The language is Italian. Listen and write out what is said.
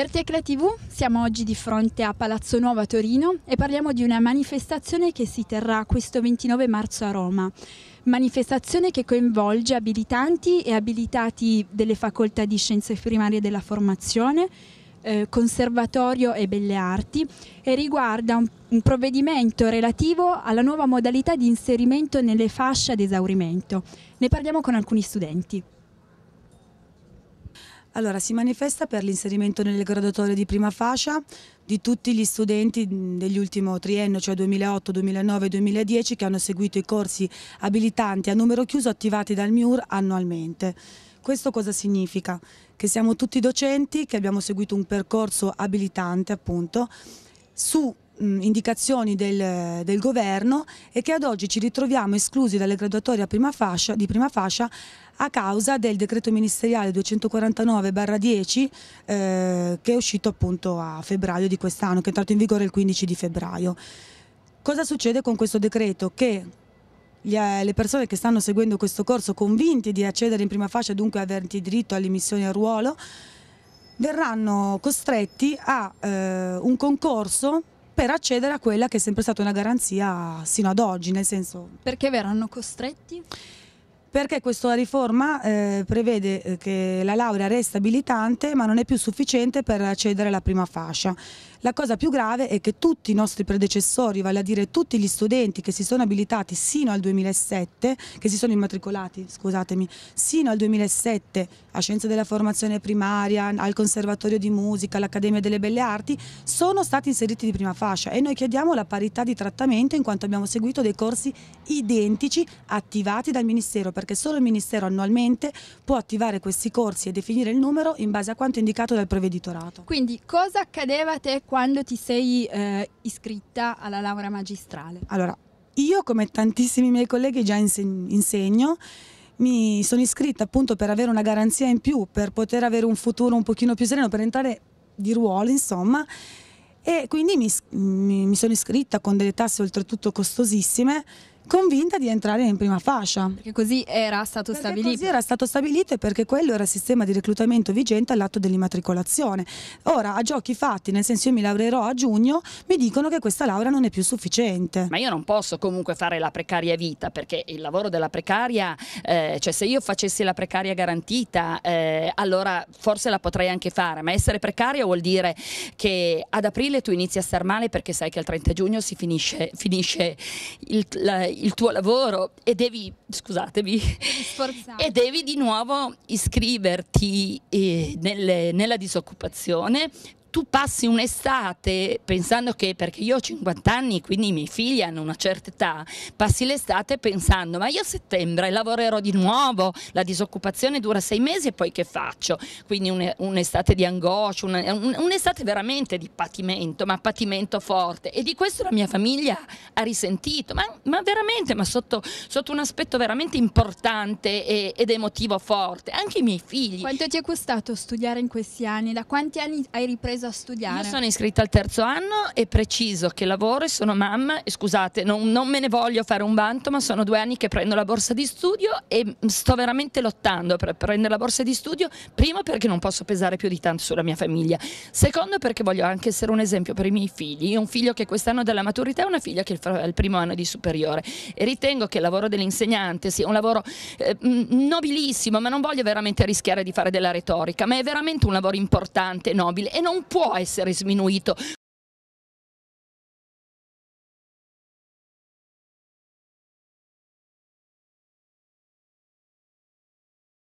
Per Tecla TV siamo oggi di fronte a Palazzo Nuovo a Torino e parliamo di una manifestazione che si terrà questo 29 marzo a Roma. Manifestazione che coinvolge abilitanti e abilitati delle facoltà di scienze primarie della formazione, eh, conservatorio e belle arti e riguarda un, un provvedimento relativo alla nuova modalità di inserimento nelle fasce ad esaurimento. Ne parliamo con alcuni studenti. Allora, si manifesta per l'inserimento nelle graduatorie di prima fascia di tutti gli studenti dell'ultimo triennio, cioè 2008, 2009 e 2010, che hanno seguito i corsi abilitanti a numero chiuso attivati dal MIUR annualmente. Questo cosa significa? Che siamo tutti docenti, che abbiamo seguito un percorso abilitante appunto, su mh, indicazioni del, del, governo e che ad oggi ci ritroviamo esclusi dalle graduatorie prima fascia, di prima fascia a causa del decreto ministeriale 249-10 eh, che è uscito appunto a febbraio di quest'anno, che è entrato in vigore il 15 di febbraio. Cosa succede con questo decreto? Che eh, le persone che stanno seguendo questo corso convinti di accedere in prima fascia e dunque averti diritto all'immissione a ruolo verranno costretti a eh, un concorso per accedere a quella che è sempre stata una garanzia sino ad oggi, nel senso... Perché verranno costretti? perché questa riforma eh, prevede eh, che la laurea resta abilitante ma non è più sufficiente per accedere alla prima fascia. La cosa più grave è che tutti i nostri predecessori, vale a dire tutti gli studenti che si sono abilitati sino al 2007, che si sono immatricolati, scusatemi, sino al 2007 a Scienze della Formazione Primaria, al Conservatorio di Musica, all'Accademia delle Belle Arti, sono stati inseriti di prima fascia e noi chiediamo la parità di trattamento in quanto abbiamo seguito dei corsi identici attivati dal Ministero, perché solo il Ministero annualmente può attivare questi corsi e definire il numero in base a quanto indicato dal provveditorato. Quindi cosa accadeva a te quando ti sei eh, iscritta alla laurea magistrale? Allora, io come tantissimi miei colleghi già insegno, mi sono iscritta appunto per avere una garanzia in più, per poter avere un futuro un pochino più sereno, per entrare di ruolo insomma, e quindi mi, mi sono iscritta con delle tasse oltretutto costosissime convinta di entrare in prima fascia. Perché così era stato perché stabilito. Così era stato stabilito perché quello era il sistema di reclutamento vigente all'atto dell'immatricolazione. Ora, a giochi fatti, nel senso io mi laureerò a giugno, mi dicono che questa laurea non è più sufficiente. Ma io non posso comunque fare la precaria vita, perché il lavoro della precaria, eh, cioè se io facessi la precaria garantita, eh, allora forse la potrei anche fare, ma essere precaria vuol dire che ad aprile tu inizi a star male perché sai che il 30 giugno si finisce, finisce il, la, il tuo lavoro e devi, scusatevi, e devi di nuovo iscriverti eh, nelle, nella disoccupazione tu passi un'estate pensando che, perché io ho 50 anni, quindi i miei figli hanno una certa età, passi l'estate pensando ma io a settembre lavorerò di nuovo, la disoccupazione dura sei mesi e poi che faccio? Quindi un'estate di angoscia, un'estate veramente di patimento, ma patimento forte e di questo la mia famiglia ha risentito, ma, ma veramente, ma sotto, sotto, un aspetto veramente importante e, ed emotivo forte, anche i miei figli. Quanto ti è costato studiare in questi anni? Da quanti anni hai ripreso? preso a studiare? Io sono iscritta al terzo anno e preciso che lavoro e sono mamma. E scusate, non, non, me ne voglio fare un vanto, ma sono due anni che prendo la borsa di studio e mm, sto veramente lottando per prendere la borsa di studio. Primo perché non posso pesare più di tanto sulla mia famiglia. Secondo perché voglio anche essere un esempio per i miei figli. Io ho un figlio che quest'anno della maturità e una figlia che è il primo anno di superiore. E ritengo che il lavoro dell'insegnante sia un lavoro eh, mm, nobilissimo, ma non voglio veramente rischiare di fare della retorica, ma è veramente un lavoro importante, nobile e non può essere sminuito